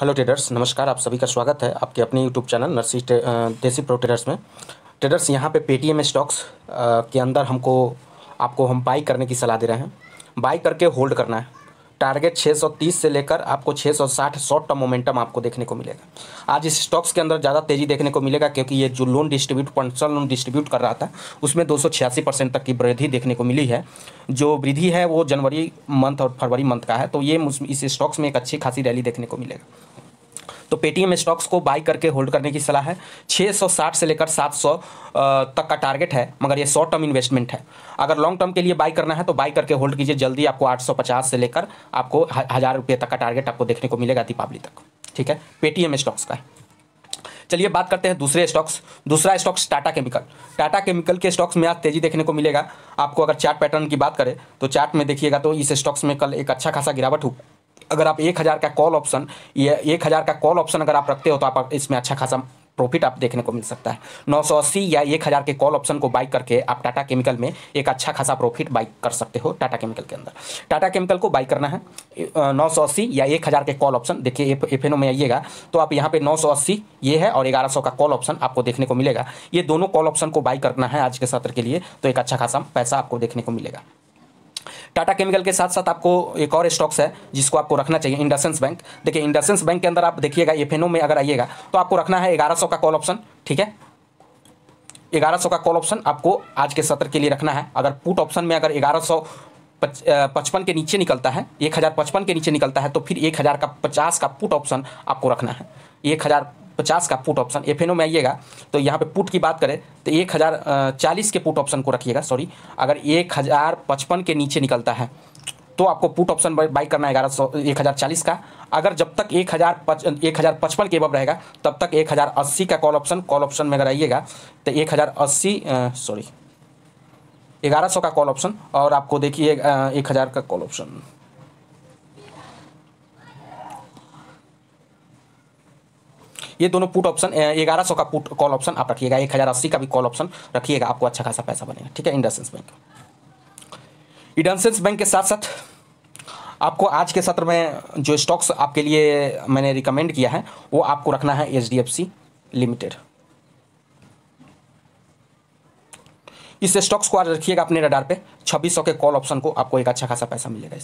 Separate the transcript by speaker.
Speaker 1: hello traders नमस्कार आप सभी का स्वागत है आपके अपने यूट्यूब चैनल नर्सी देसी प्रो ट्रेडर्स में ट्रेडर्स यहाँ पे पेटीएम स्टॉक्स के अंदर हमको आपको हम बाई करने की सलाह दे रहे हैं बाई करके होल्ड करना है टारगेट 630 से लेकर आपको 660 शॉर्ट टर्म मोमेंटम आपको देखने को मिलेगा आज इस स्टॉक्स के अंदर ज़्यादा तेजी देखने को मिलेगा क्योंकि ये जो loan distribute personal loan distribute कर रहा था उसमें दो परसेंट तक की वृद्धि देखने को मिली है जो वृद्धि है वो जनवरी मंथ और फरवरी मंथ का है तो ये इस स्टॉक्स में एक अच्छी खासी रैली देखने को मिलेगा तो पेटीएम स्टॉक्स को बाई करके होल्ड करने की सलाह है 660 से लेकर 700 तक का टारगेट है मगर ये शॉर्ट टर्म इन्वेस्टमेंट है अगर लॉन्ग टर्म के लिए बाई करना है तो बाई करके होल्ड कीजिए जल्दी आपको 850 से लेकर आपको हज़ार रुपये तक का टारगेट आपको देखने को मिलेगा दीपावली तक ठीक है पेटीएम स्टॉक्स का चलिए बात करते हैं दूसरे स्टॉक्स दूसरा stocks Tata chemical Tata chemical के स्टॉक्स में आज तेजी देखने को मिलेगा आपको अगर चार्ट पैटर्न की बात करें तो चार्ट में देखिएगा तो इस स्टॉक्स में कल एक अच्छा खासा गिरावट अगर आप एक हज़ार का कॉल ऑप्शन या एक हज़ार का कॉल ऑप्शन अगर आप रखते हो तो आप इसमें अच्छा खासा प्रॉफिट आप देखने को मिल सकता है 980 या एक हजार के कॉल ऑप्शन को बाई करके आप टाटा केमिकल में एक अच्छा खासा प्रॉफिट बाई कर सकते हो टाटा केमिकल के अंदर टाटा केमिकल को बाई करना है 980 या एक हजार के कॉल ऑप्शन देखिए एफ एन में आइएगा तो आप यहाँ पे 980 ये है और 1100 का कॉल ऑप्शन आपको देखने को मिलेगा ये दोनों कॉल ऑप्शन को बाई करना है आज के सत्र के लिए तो एक अच्छा खासा पैसा आपको देखने को मिलेगा टाटा केमिकल के साथ साथ आपको एक और स्टॉक्स है जिसको आपको रखना चाहिए इंडसेंस बैंक देखिए इंडसेंस बैंक के अंदर आप देखिएगा एफ में अगर आइएगा तो आपको रखना है ग्यारह का कॉल ऑप्शन ठीक है 1100 का कॉल ऑप्शन आपको आज के सत्र के लिए रखना है अगर पुट ऑप्शन में अगर 1100 पचपन के नीचे निकलता है एक हज़ार पचपन के नीचे निकलता है तो फिर एक हज़ार का पचास का पुट ऑप्शन आपको रखना है एक हज़ार पचास का पुट ऑप्शन एफ में आइएगा तो यहाँ पे पुट की बात करें तो एक हज़ार चालीस के पुट ऑप्शन को रखिएगा सॉरी अगर एक हज़ार पचपन के नीचे निकलता है तो आपको पुट ऑप्शन बाई करना है ग्यारह सौ एक हज़ार चालीस का अगर जब तक एक हज़ार पच एक हज़ार पचपन के बब रहेगा तब तक एक हज़ार अस्सी का कॉल ऑप्शन कॉल ऑप्शन में अगर आइएगा तो एक हज़ार अस्सी सॉरी ग्यारह सौ का कॉल ऑप्शन और आपको देखिए एक हज़ार का कॉल ऑप्शन ये दोनों पुट ऑप्शन ग्यारह सौ का पुट कॉल ऑप्शन आप रखिएगा एक हज़ार अस्सी का भी कॉल ऑप्शन रखिएगा आपको अच्छा खासा पैसा बनेगा ठीक है इंडसेंस बैंक इंडसेंस बैंक के साथ साथ आपको आज के सत्र में जो स्टॉक्स आपके लिए मैंने रिकमेंड किया है वो आपको रखना है एच लिमिटेड इस स्टॉक्स को आज रखिएगा अपने रडार पे 2600 के कॉल ऑप्शन को आपको एक अच्छा खासा पैसा मिलेगा